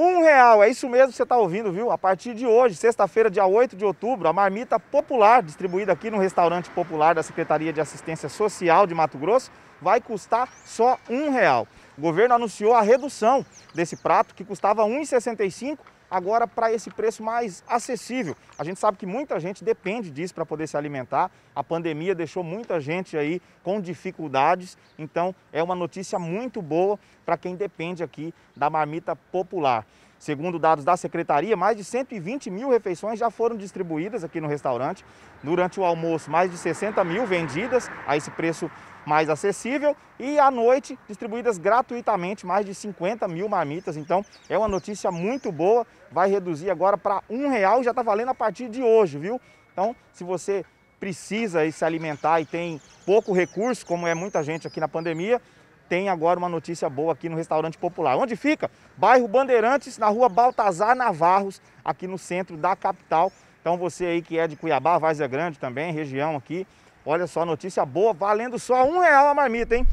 Um real, é isso mesmo que você está ouvindo, viu? A partir de hoje, sexta-feira, dia 8 de outubro, a marmita popular, distribuída aqui no restaurante popular da Secretaria de Assistência Social de Mato Grosso, vai custar só um real. O governo anunciou a redução desse prato, que custava R$ 1,65 agora para esse preço mais acessível. A gente sabe que muita gente depende disso para poder se alimentar. A pandemia deixou muita gente aí com dificuldades, então é uma notícia muito boa para quem depende aqui da marmita popular. Segundo dados da secretaria, mais de 120 mil refeições já foram distribuídas aqui no restaurante. Durante o almoço, mais de 60 mil vendidas a esse preço mais acessível. E à noite, distribuídas gratuitamente, mais de 50 mil marmitas. Então, é uma notícia muito boa. Vai reduzir agora para um real e já está valendo a partir de hoje, viu? Então, se você precisa se alimentar e tem pouco recurso, como é muita gente aqui na pandemia, tem agora uma notícia boa aqui no Restaurante Popular. Onde fica? Bairro Bandeirantes, na rua Baltazar Navarros, aqui no centro da capital. Então você aí que é de Cuiabá, Várzea Grande também, região aqui, olha só, notícia boa, valendo só um real a marmita, hein?